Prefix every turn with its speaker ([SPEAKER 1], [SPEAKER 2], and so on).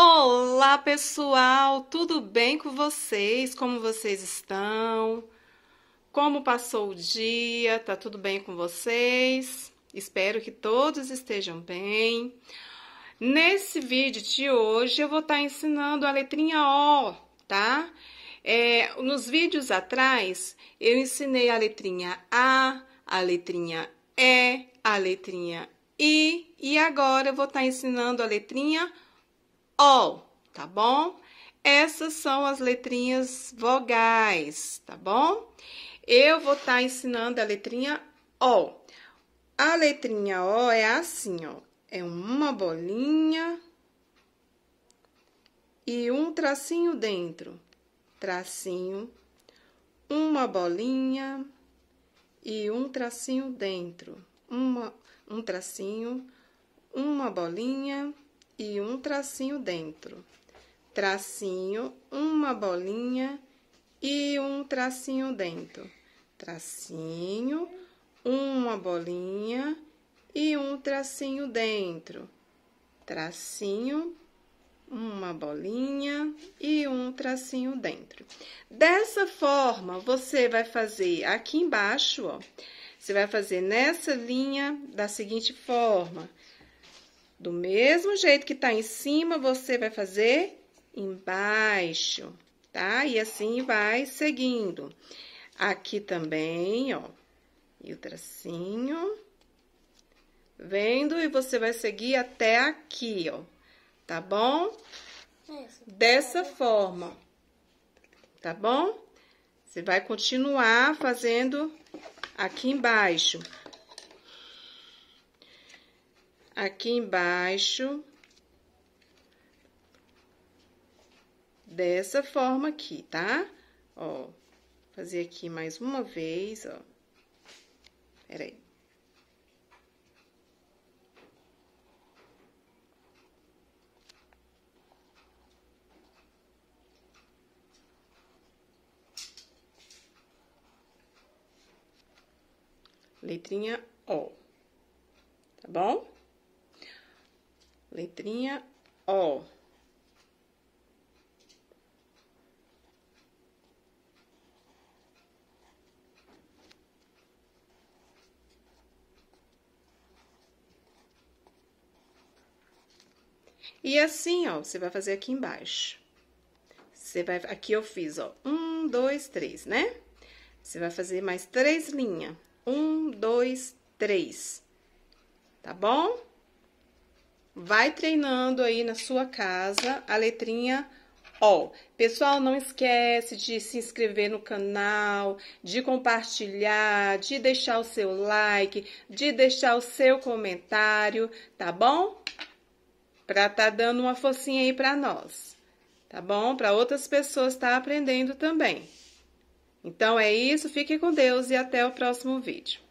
[SPEAKER 1] Olá, pessoal! Tudo bem com vocês? Como vocês estão? Como passou o dia? Tá tudo bem com vocês? Espero que todos estejam bem. Nesse vídeo de hoje eu vou estar tá ensinando a letrinha O, tá? É, nos vídeos atrás eu ensinei a letrinha A, a letrinha E, a letrinha I e agora eu vou estar tá ensinando a letrinha O all, tá bom? Essas são as letrinhas vogais, tá bom? Eu vou estar tá ensinando a letrinha O. A letrinha O é assim, ó. É uma bolinha e um tracinho dentro. Tracinho, uma bolinha e um tracinho dentro. Uma, um tracinho, uma bolinha e um tracinho dentro. Tracinho, uma bolinha e um tracinho dentro. Tracinho, uma bolinha e um tracinho dentro. Tracinho, uma bolinha e um tracinho dentro. Dessa forma, você vai fazer aqui embaixo, ó. Você vai fazer nessa linha da seguinte forma. Do mesmo jeito que está em cima, você vai fazer embaixo, tá? E assim vai seguindo. Aqui também, ó, e o tracinho. Vendo? E você vai seguir até aqui, ó, tá bom? Dessa forma, tá bom? Você vai continuar fazendo aqui embaixo aqui embaixo. Dessa forma aqui, tá? Ó, fazer aqui mais uma vez, ó. Peraí. Letrinha O, tá bom? letrinha O. E assim, ó, você vai fazer aqui embaixo. Você vai, aqui eu fiz, ó, um, dois, três, né? Você vai fazer mais três linhas. Um, dois, três. Tá bom? vai treinando aí na sua casa a letrinha O. Pessoal, não esquece de se inscrever no canal, de compartilhar, de deixar o seu like, de deixar o seu comentário, tá bom? Pra tá dando uma focinha aí pra nós, tá bom? Pra outras pessoas tá aprendendo também. Então é isso, fique com Deus e até o próximo vídeo.